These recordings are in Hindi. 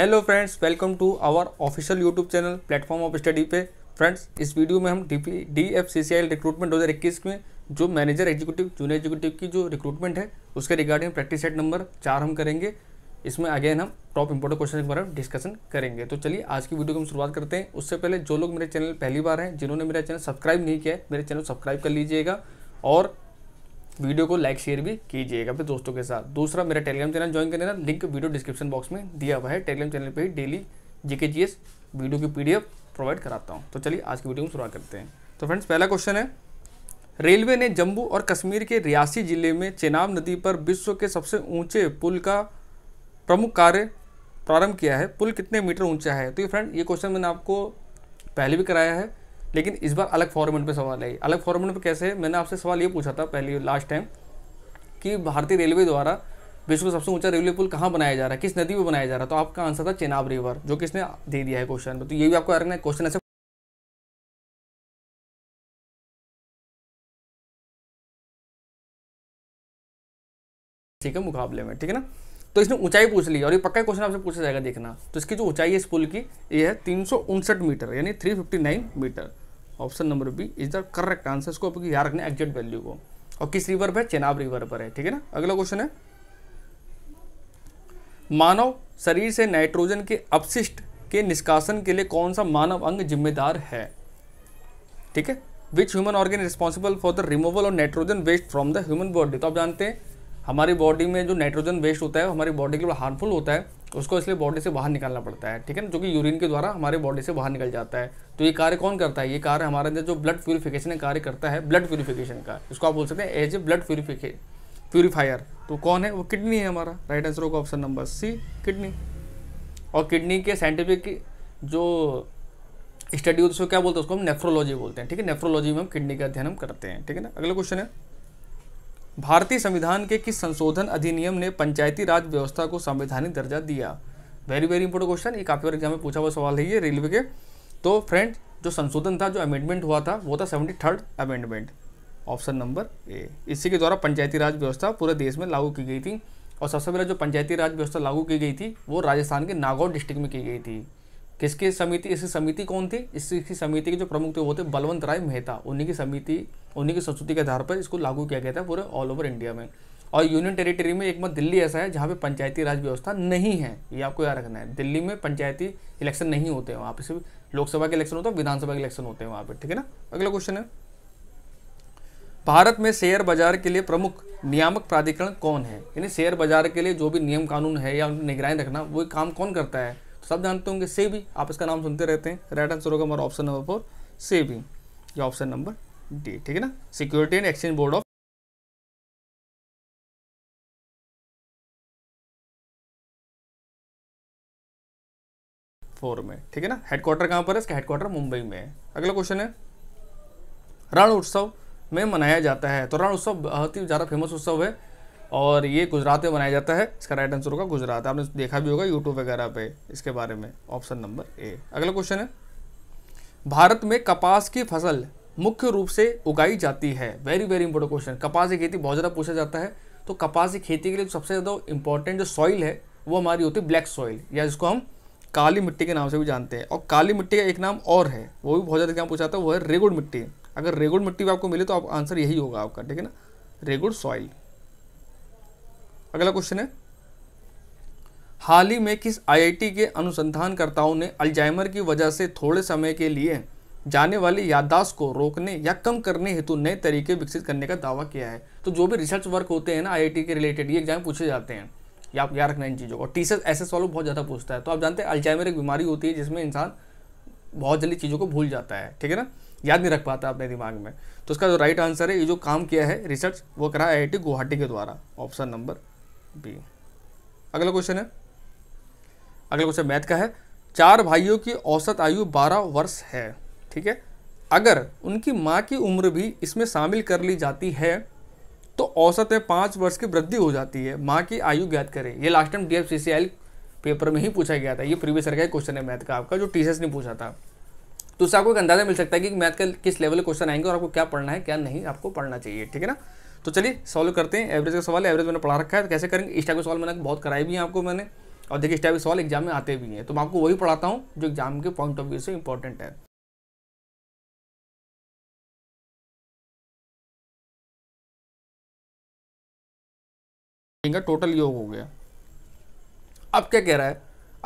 hello friends welcome to our official YouTube channel platform of study पे फ्रेंड्स इस वीडियो में हम D P D F C C I recruitment दो में जो मैनेजर एग्जीक्यूटिव जूनियर एग्जीक्यूटिव की जो रिक्रूटमेंट है उसके रिगार्डिंग प्रैक्टिस सेट नंबर चार हम करेंगे इसमें अगेन हम टॉप इंपोर्टेंट क्वेश्चन के बारे में डिस्कशन करेंगे तो चलिए आज की वीडियो को हम शुरुआत करते हैं उससे पहले जो लोग मेरे चैनल पहली बार हैं जिन्होंने मेरा चैनल सब्सक्राइब नहीं किया है मेरे चैनल सब्सक्राइब कर लीजिएगा और वीडियो को लाइक शेयर भी कीजिएगा अपने दोस्तों के साथ दूसरा मेरा टेलीग्राम चैनल ज्वाइन करने का लिंक वीडियो डिस्क्रिप्शन बॉक्स में दिया हुआ है टेलीग्राम चैनल पर ही डेली जीके जीएस वीडियो की पीडीएफ प्रोवाइड कराता हूँ तो चलिए आज की वीडियो में शुरुआत करते हैं तो फ्रेंड्स पहला क्वेश्चन है रेलवे ने जम्मू और कश्मीर के रियासी जिले में चेनाब नदी पर विश्व के सबसे ऊंचे पुल का प्रमुख कार्य प्रारंभ किया है पुल कितने मीटर ऊंचा है तो ये फ्रेंड ये क्वेश्चन मैंने आपको पहले भी कराया है लेकिन इस बार अलग फॉर्मेट में सवाल है अलग फॉर्मेट में कैसे मैंने आपसे सवाल ये पूछा था पहले लास्ट टाइम कि भारतीय रेलवे द्वारा विश्व का सबसे ऊंचा रेलवे पुल कहाँ बनाया जा रहा है किस नदी पर बनाया जा रहा है तो आपका आंसर था चेनाब रिवर जो किसने दे दिया है क्वेश्चन में तो ये भी आपको रखना है क्वेश्चन ऐसे ठीक है मुकाबले में ठीक है ना तो इसने ऊंचाई पूछ ली और ये पक्का क्वेश्चन आपसे पूछा जाएगा देखना तो इसकी जो ऊंचाई है इस पुल की ये है तीन मीटर यानी 359 metre option number B is the correct answer इसको आपको याद रखना एग्जैक्ट वैल्यू को और किस रिवर पर चेनाब रिवर पर है ठीक है ना अगला क्वेश्चन है मानव शरीर से नाइट्रोजन के अपशिष्ट के निष्कासन के लिए कौन सा मानव अंग जिम्मेदार है ठीक है which human organ responsible for the removal of nitrogen waste from the human body तो आप जानते हैं हमारी बॉडी में जो नाइट्रोजन वेस्ट होता है हमारी बॉडी के लिए हार्मफुल होता है उसको इसलिए बॉडी से बाहर निकालना पड़ता है ठीक है ना जो कि यूरिन के द्वारा हमारे बॉडी से बाहर निकल जाता है तो ये कार्य कौन करता है ये कार्य हमारे अंदर जो ब्लड प्योरीफिकेशन कार्य करता है ब्लड प्योरीफिकेशन का इसको आप बोल सकते हैं as a blood purifica purifier तो कौन है वो किडनी है हमारा राइट आंसर होगा ऑप्शन नंबर सी किडनी और किडनी के साइंटिफिक जो स्टडी होती है उसको क्या बोलते हैं उसको हम नेफ्रोलॉजी बोलते हैं ठीक है नेफ्रोलॉजी में हम किडनी का अध्ययन हम करते हैं ठीक है ना अगला क्वेश्चन है भारतीय संविधान के किस संशोधन अधिनियम ने पंचायती राज व्यवस्था को संवैधानिक दर्जा दिया वेरी वेरी इंपॉर्टेंट क्वेश्चन ये काफ़ी बार एग्जाम में पूछा हुआ सवाल है ये रेलवे के तो फ्रेंड जो संशोधन था जो अमेंडमेंट हुआ था वो था seventy third amendment option number A इसी के द्वारा पंचायती राज व्यवस्था पूरे देश में लागू की गई थी और सबसे पहले जो पंचायती राज व्यवस्था लागू की गई थी वो राजस्थान के नागौर डिस्ट्रिक्ट में की गई थी किसकी समिति इसकी समिति कौन थी इसकी समिति के जो प्रमुख थे वो थे बलवंत राय मेहता उन्हीं की समिति उन्हीं की संस्कृति के आधार पर इसको लागू किया गया था पूरे ऑल ओवर इंडिया में और यूनियन टेरिटरी में एक मत दिल्ली ऐसा है जहाँ पे पंचायती राज व्यवस्था नहीं है ये आपको याद रखना है दिल्ली में पंचायती इलेक्शन नहीं होते हैं वहाँ पे सिर्फ लोकसभा के इलेक्शन होते हैं विधानसभा के इलेक्शन होते हैं वहाँ पे ठीक है ना अगला क्वेश्चन है भारत में शेयर बाजार के लिए प्रमुख नियामक प्राधिकरण कौन है यानी शेयर बाजार के लिए जो भी नियम कानून है या निगरानी रखना वो काम कौन करता है सब जानते होंगे भी आप इसका नाम सुनते रहते हैं राइट आंसर होगा हमारा ऑप्शन नंबर फोर भी या ऑप्शन नंबर डी ठीक है ना security and exchange board of four में ठीक है ना हेडक्वार्टर कहां पर है इसका हेडक्वार्टर मुंबई में है अगला क्वेश्चन है रण उत्सव में मनाया जाता है तो रण उत्सव बहुत ही ज़्यादा फेमस उत्सव है और ये गुजरात में बनाया जाता है इसका राइट आंसर होगा गुजरात आपने देखा भी होगा यूट्यूब वगैरह पे इसके बारे में ऑप्शन नंबर ए अगला क्वेश्चन है भारत में कपास की फसल मुख्य रूप से उगाई जाती है वेरी वेरी इंपॉर्टेंट क्वेश्चन कपास की खेती बहुत ज़्यादा पूछा जाता है तो कपास की खेती के लिए सबसे ज़्यादा इंपॉर्टेंट जो सॉइल है वो हमारी होती है ब्लैक सॉइल या जिसको हम काली मिट्टी के नाम से भी जानते हैं और काली मिट्टी का एक नाम और है वो भी बहुत ज़्यादा एग्जाम पूछा जाता है वो है रेगुड़ मिट्टी अगर रेगुड़ मिट्टी भी आपको मिले तो आप आंसर यही होगा आपका ठीक है ना रेगुड़ सॉइल अगला क्वेश्चन है हाल ही में किस आईआईटी के अनुसंधानकर्ताओं ने अल्जाइमर की वजह से थोड़े समय के लिए जाने वाली याददाश्त को रोकने या कम करने हेतु नए तरीके विकसित करने का दावा किया है तो जो भी रिसर्च वर्क होते हैं ना आईआईटी के रिलेटेड ये एग्जाम पूछे जाते हैं या आप याद रखना इन चीज़ों को टी सी एस वालों बहुत ज़्यादा पूछता है तो आप जानते हैं अल्जाइमर एक बीमारी होती है जिसमें इंसान बहुत जल्दी चीज़ों को भूल जाता है ठीक है ना याद नहीं रख पाता अपने दिमाग में तो उसका जो राइट आंसर है ये जो काम किया है रिसर्च वो करा आई गुवाहाटी के द्वारा ऑप्शन नंबर बी अगला क्वेश्चन है अगला क्वेश्चन मैथ का है चार भाइयों की औसत आयु 12 वर्ष है ठीक है अगर उनकी माँ की उम्र भी इसमें शामिल कर ली जाती है तो औसत में पाँच वर्ष की वृद्धि हो जाती है माँ की आयु ज्ञात करें ये लास्ट टाइम डीएफसीसीएल पेपर में ही पूछा गया था ये प्रीवियस ईयर का क्वेश्चन है मैथ का आपका जो टीचर्स ने पूछा था तो उससे आपको एक अंदाजा मिल सकता है कि मैथ का किस लेवल के क्वेश्चन आएंगे और आपको क्या पढ़ना है क्या नहीं आपको पढ़ना चाहिए ठीक है ना तो चलिए सॉल्व करते हैं एवरेज का सवाल एवरेज मैंने पढ़ा रखा है तो कैसे करेंगे इस टाइप के सवाल मैंने बहुत कराए भी हैं आपको मैंने और देखिए इस टाइप के सवाल एग्जाम में आते भी हैं तो मैं आपको वही पढ़ाता हूँ जो एग्जाम के पॉइंट ऑफ व्यू से इंपॉर्टेंट है टोटल योग हो गया अब क्या कह रहा है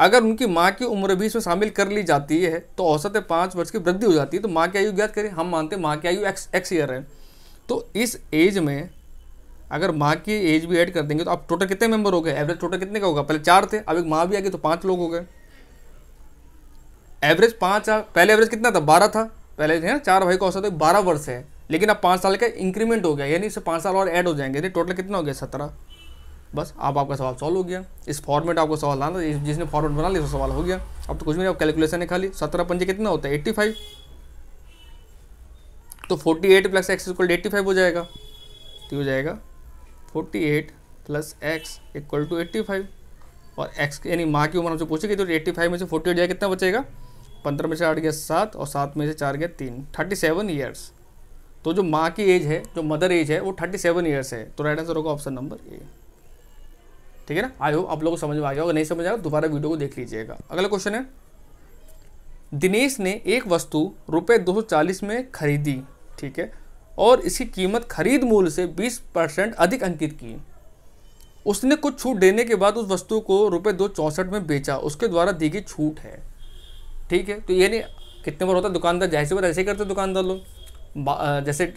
अगर उनकी माँ की उम्र भी इसमें शामिल कर ली जाती है तो औसत पांच वर्ष की वृद्धि हो जाती है तो माँ की आयु ज्ञात करें हम मानते हैं माँ की आयु एक्स एक्स ईयर है तो इस एज में अगर माँ की एज भी ऐड कर देंगे तो आप टोटल कितने मेंबर हो गए एवरेज टोटल कितने का होगा पहले चार थे अब एक माँ भी आ गई तो पाँच लोग हो गए एवरेज पाँच पहले एवरेज कितना था बारह था पहले थे ना चार भाई का औसत बारह वर्ष है लेकिन अब पाँच साल का इंक्रीमेंट हो गया यानी इससे पाँच साल और ऐड हो जाएंगे यानी तो टोटल कितना हो गया सत्रह बस आप आपका सवाल सॉल्व हो गया इस फॉर्मेट आपको सवाल आना जिसने फॉर्मेट बना लिया सवाल हो गया अब तो कुछ भी नहीं अब कैलकुलेशन है खाली सत्रह पंजे कितना होता है एट्टी फाइव तो 48 eight plus x equal eighty five हो जाएगा तो हो जाएगा 48 eight plus x equal to eighty five और एक्स यानी माँ की उम्र हमसे पूछेगी तो एट्टी फाइव में से फोर्टी एट जाएगा कितना बचेगा पंद्रह में से आठ गया सात और सात में से चार गया तीन थर्टी सेवन ईयर्स तो जो माँ की एज है जो मदर एज है वो थर्टी सेवन ईयर्स है तो राइट आंसर होगा ऑप्शन नंबर ए ठीक है ना आई होप आप लोगों को समझ में आ गया अगर नहीं समझ आएगा दोबारा वीडियो को देख लीजिएगा अगला क्वेश्चन है दिनेश ने एक वस्तु रुपये 240 में खरीदी ठीक है और इसकी कीमत खरीद मूल्य से 20 परसेंट अधिक अंकित की उसने कुछ छूट देने के बाद उस वस्तु को रुपये दो चौंसठ में बेचा उसके द्वारा दी गई छूट है ठीक है तो ये नहीं कितने बार होता है दुकानदार जैसे बार ऐसे ही करते दुकानदार लोग जैसे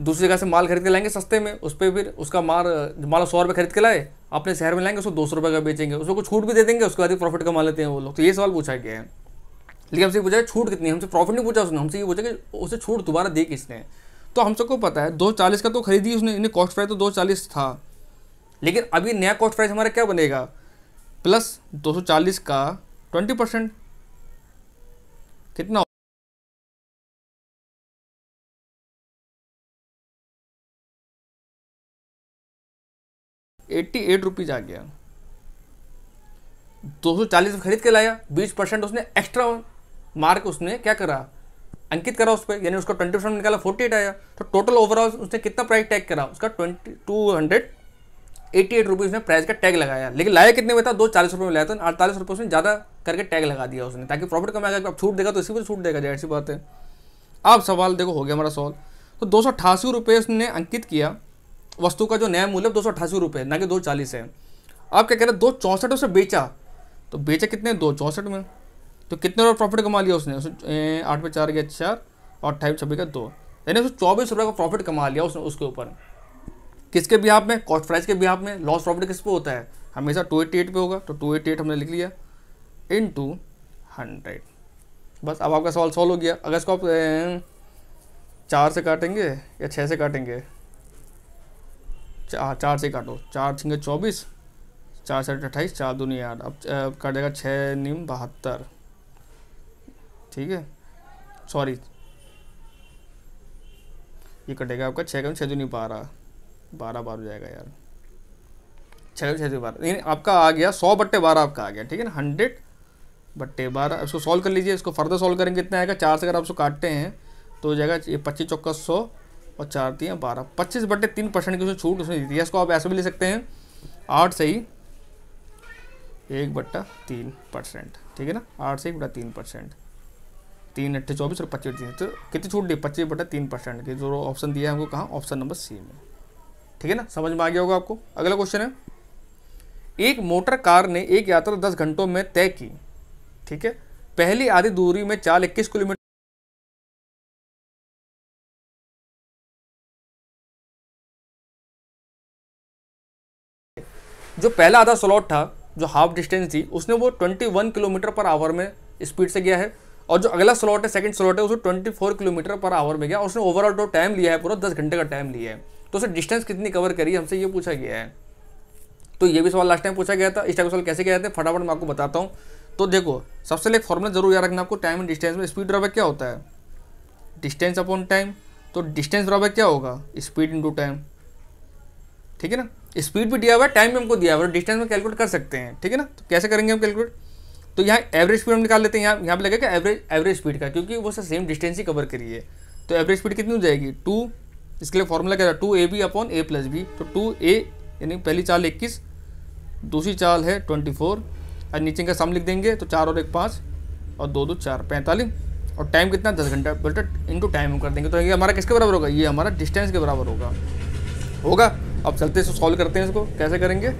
दूसरी जगह से माल खरीद के लाएंगे सस्ते में उस पर फिर उसका माल माल सौ रुपये खरीद के लाए अपने शहर में लाएंगे उसको दो सौ रुपये का बेचेंगे उसको कुछ छूट भी दे देंगे उसके बाद ही प्रॉफिट कमा लेते हैं वो लोग तो ये सवाल पूछा गया है लेकिन हमसे पूछा छूट कितनी है हमसे प्रॉफिट नहीं पूछा उसने हमसे ये पूछा कि उसे छूट दोबारा दी किसने तो हम सबको पता है दो चालीस का तो खरीदी उसने इन्हें कॉस्ट प्राइस तो दो चालीस था लेकिन अभी नया कॉस्ट प्राइस हमारा क्या बनेगा प्लस दो सौ चालीस का ट्वेंटी परसेंट कितना एट्टी एट रुपीज़ आ गया दो सौ चालीस खरीद के लाया बीस परसेंट उसने एक्स्ट्रा मार्क उसने क्या करा अंकित करा उस पर यानी उसका ट्वेंटी परसेंट निकाला फोर्टी एट आया तो टोटल ओवरऑल उसने कितना प्राइस टैग करा उसका twenty two hundred eighty eight rupees में प्राइस का टैग लगाया लेकिन लाया कितने में था दो चालीस रुपये में लाया था अड़तालीस रुपये उसने ज़्यादा करके टैग लगा दिया उसने ताकि प्रॉफिट आएगा अब छूट देगा तो इसी पर छूट देगा जाहिर सी बात है अब सवाल देखो हो गया हमारा सवाल तो दो सौ अठासी रुपये उसने अंकित किया वस्तु का जो नया मूल्य दो सौ अठासी रुपये ना कि दो चालीस है आप क्या कह रहे हैं दो चौंसठ उसे बेचा तो बेचा कितने दो चौंसठ में तो कितने रुपये प्रॉफिट कमा लिया उसने आठ पे चार गया चार और अट्ठाईस छब्बीस का दो यानी उसने चौबीस रुपये का प्रॉफिट कमा लिया उसने उसके ऊपर किसके भी आप में कॉस्ट प्राइस के भी आप में लॉस प्रॉफिट किस पे होता है हमेशा टू एट्टी एट पे होगा तो टू एट्टी एट हमने लिख लिया इन टू हंड्रेड बस अब आपका सवाल सॉल्व हो गया अगर इसको आप चार से काटेंगे या छः से काटेंगे चार चार से काटो चार छिंगे चौबीस चार साठ अट्ठाईस चार दूनी आठ अब काटेगा छः निम बहत्तर ठीक है सॉरी ये कटेगा आपका छः कम छः दो नहीं बारह बारह बार हो जाएगा यार छः छः दो बारह नहीं आपका आ गया सौ बट्टे बारह आपका आ गया ठीक है ना हंड्रेड बट्टे बारह इसको सॉल्व कर लीजिए इसको फर्दर सॉल्व करेंगे कितना आएगा चार से अगर आप उसको काटते हैं तो हो जाएगा ये पच्चीस चौका सौ और चार तीन बारह पच्चीस बट्टे तीन परसेंट की उसमें छूट उसमें दी थी इसको आप ऐसे भी ले सकते हैं आठ से ही एक बट्टा तीन परसेंट ठीक है ना आठ से एक बट्टा तीन परसेंट तीन अट्ठे चौबीस और पच्चीस दिए तो कितनी छूट दी पच्चीस बटा तीन परसेंट की जो ऑप्शन दिया है हमको कहाँ ऑप्शन नंबर सी में ठीक है ना समझ में आ गया होगा आपको अगला क्वेश्चन है एक मोटर कार ने एक यात्रा दस घंटों में तय की ठीक है पहली आधी दूरी में चाल इक्कीस किलोमीटर जो पहला आधा स्लॉट था जो हाफ डिस्टेंस थी उसने वो 21 किलोमीटर पर आवर में स्पीड से गया है और जो अगला स्लॉट है सेकंड स्लॉट है उसको 24 किलोमीटर पर आवर में गया उसने ओवरऑल जो टाइम लिया है पूरा दस घंटे का टाइम लिया है तो उसे डिस्टेंस कितनी कवर करी हमसे ये पूछा गया है तो ये भी सवाल लास्ट टाइम पूछा गया था इस टाइप का सवाल कैसे गया था फटाफट मैं आपको बताता हूँ तो देखो सबसे पहले फॉर्मूला जरूर याद रखना आपको टाइम एंड डिस्टेंस में स्पीड ड्रॉबैक क्या होता है डिस्टेंस अपॉन टाइम तो डिस्टेंस ड्रॉबैक क्या होगा स्पीड इंटू टाइम ठीक है ना स्पीड भी दिया हुआ है टाइम भी हमको दिया हुआ है डिस्टेंस में कैलकुलेट कर सकते हैं ठीक है ना तो कैसे करेंगे हम कैलकुलेट तो यहाँ एवरेज स्पीड हम निकाल लेते हैं यहाँ यहाँ पर लगेगा एवरेज एवरेज स्पीड का क्योंकि वो सर सेम डिस्टेंस ही कवर करिए तो एवरेज स्पीड कितनी हो जाएगी टू इसके लिए फॉर्मूला क्या था two A B upon A plus B तो टू ए यानी पहली चाल इक्कीस दूसरी चाल है ट्वेंटी फोर और नीचे का सम लिख देंगे तो चार और एक पाँच और दो दो चार पैंतालीस और टाइम कितना दस घंटा बेटा इनटू टाइम कर देंगे तो ये हमारा किसके बराबर होगा ये हमारा डिस्टेंस के बराबर होगा होगा अब चलते इसको सॉल्व करते हैं इसको कैसे करेंगे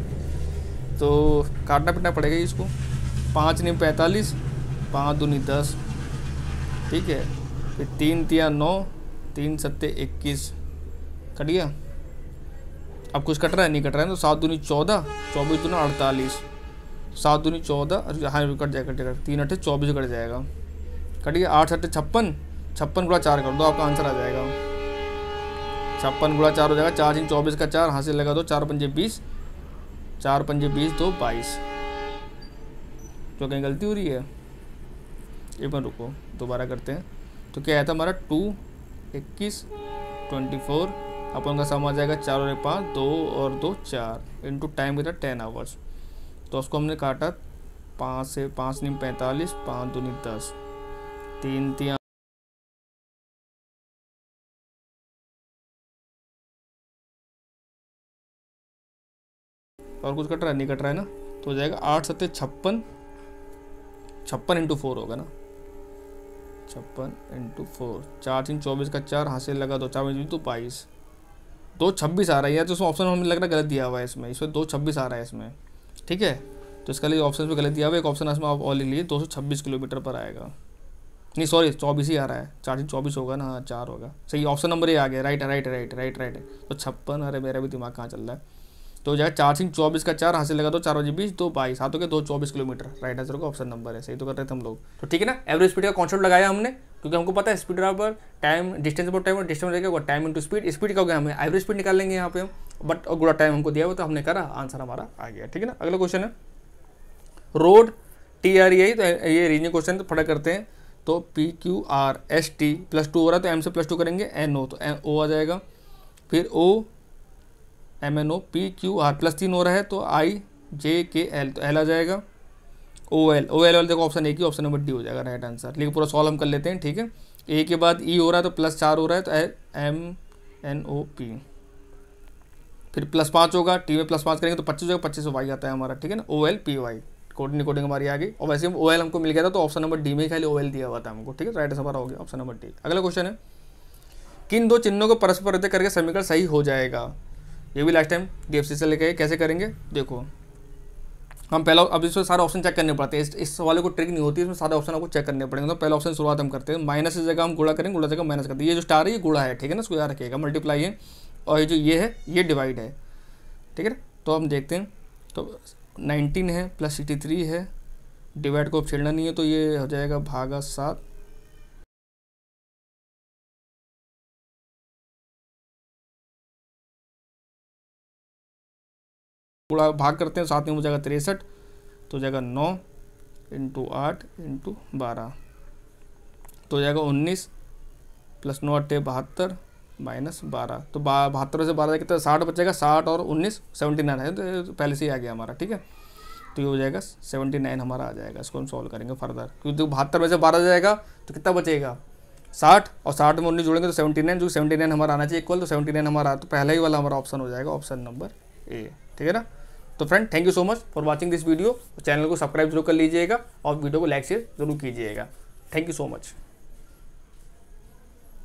तो काटना पीटना पड़ेगा इसको पाँच नहीं पैंतालीस पाँच दूनी दस ठीक है फिर तीन तिया नौ तीन सत्ते इक्कीस कट गया अब कुछ कट रहा है नहीं कट रहा है तो सात दूनी चौदह चौबीस दूना अड़तालीस सात दूनी चौदह हाँ कट जाएगा कट जाएगा तीन अट्ठे चौबीस कट जाएगा कट गया आठ अट्ठे छप्पन छप्पन गुड़ा चार कर दो आपका आंसर आ जाएगा छप्पन गुड़ा चार हो जाएगा चार इन चौबीस का चार हाँ से लगा दो चार पंजे बीस चार पंजे बीस दो बाईस तो कहीं गलती हो रही है एक बार रुको दोबारा करते हैं तो क्या आया था हमारा टू इक्कीस ट्वेंटी फोर अपन का सम आ जाएगा चार और एक पाँच दो और दो चार इंटू टाइम कितना टेन आवर्स तो उसको हमने काटा पाँच से पाँच नीम पैंतालीस पाँच नीम दस तीन तीन और कुछ कट रहा है नहीं कट रहा है ना तो हो जाएगा आठ सत्ते छप्पन छप्पन इंटू फोर होगा ना छप्पन इंटू फोर चार तीन चौबीस का चार हाथ से लगा दो चार बजे तो बाईस दो छब्बीस आ रहा है यार तो उसमें ऑप्शन हमें लग रहा है गलत दिया हुआ है इसमें इसमें दो छब्बीस आ रहा है इसमें ठीक है तो इसका लिए ऑप्शन में गलत दिया हुआ है एक ऑप्शन इसमें आप और लिख लीजिए दो सौ छब्बीस किलोमीटर पर आएगा नहीं सॉरी चौबीस ही आ रहा है चार चौबीस होगा ना हाँ, चार होगा सही ऑप्शन नंबर ही आ गया right right right right right तो छप्पन अरे मेरा भी दिमाग कहाँ चल रहा है तो हो जाएगा चार सिंह चौबीस का चार हासिल लगा दो तो चार बजे बीस दो बाईस हाथों के दो चौबीस किलोमीटर राइट आंसर का ऑप्शन नंबर है सही तो कर रहे थे हम लोग तो ठीक है ना एवरेज स्पीड का कॉन्सेप्ट लगाया हमने क्योंकि हमको पता है स्पीड बराबर टाइम डिस्टेंस पर टाइम और डिस्टेंस रहेगा टाइम इंटू स्पीड स्पीड का हो गया हमें एवरेज स्पीड निकालेंगे यहाँ पे हम बट और गुड़ा टाइम हमको दिया हुआ तो हमने करा आंसर हमारा आ गया ठीक है ना अगला क्वेश्चन है रोड टी आर ई तो ये रीजनिंग क्वेश्चन तो फटा करते हैं तो P Q R S T plus two हो रहा है तो एम से प्लस टू करेंगे एन ओ तो ओ आ जाएगा फिर O M N O P Q R plus तीन हो रहा है तो आई जे के एल तो एल आ जाएगा ओ एल ओ एल वाले देखो ऑप्शन ए की ऑप्शन नंबर डी हो जाएगा राइट आंसर लेकिन पूरा सॉल्व हम कर लेते हैं ठीक है ए के बाद ई e हो रहा है तो प्लस चार हो रहा है तो एम एन ओ पी फिर प्लस पाँच होगा टी में प्लस पाँच करेंगे तो पच्चीस होगा पच्चीस वाई आता है हमारा ठीक है ना O L P Y coding coding हमारी आ गई और वैसे ओ एल हमको मिल गया था तो ऑप्शन नंबर डी में खाली ओ एल दिया हुआ था हमको ठीक है राइट आंसर हमारा हो गया ऑप्शन नंबर डी अगला क्वेश्चन है किन दो चिन्हों को परस्पर रद्द करके समीकरण सही हो जाएगा ये भी लास्ट टाइम डी से लेके कैसे करेंगे देखो हम पहला अब इसमें सारे ऑप्शन चेक करने पड़ते हैं इस, इस वाले को ट्रिक नहीं होती इसमें सारे ऑप्शन आपको चेक करने पड़ेंगे तो पहला ऑप्शन शुरुआत हम करते हैं माइनस इस जगह हम गुड़ा करेंगे गुड़ा जगह माइनस करते हैं ये जो स्टार है ये गुड़ा है ठीक है ना इसको याद रखिएगा मल्टीप्लाई है और ये जो ये है ये डिवाइड है ठीक है तो हम देखते हैं तो नाइनटीन है प्लस सिक्सटी थ्री है डिवाइड को छेड़ना नहीं है तो ये हो जाएगा भागा सात पूरा भाग करते हैं साथ में हो जाएगा तिरसठ तो जाएगा नौ इंटू आठ इंटू बारह तो हो जाएगा उन्नीस प्लस नौ अट्ठे बहत्तर माइनस बारह तो बहत्तर से बारह कितना साठ बचेगा साठ और उन्नीस सेवेंटी नाइन है तो पहले से ही आ गया हमारा ठीक है तो ये हो जाएगा सेवेंटी नाइन हमारा आ जाएगा इसको हम सॉल्व करेंगे फर्दर क्योंकि बहत्तर में से बारह जाएगा तो कितना बचेगा साठ और साठ में उन्नीस जोड़ेंगे तो सेवेंटी नाइन जो सेवेंटी नाइन हमारा आना चाहिए इक्वल तो सेवेंटी नाइन हमारा तो पहला ही वाला हमारा ऑप्शन हो जाएगा ऑप्शन नंबर ए ठीक है ना तो friend thank you so much for watching this video channel को सब्सक्राइब जरूर कर लीजिएगा और वीडियो को लाइक शेयर जरूर कीजिएगा थैंक यू सो मच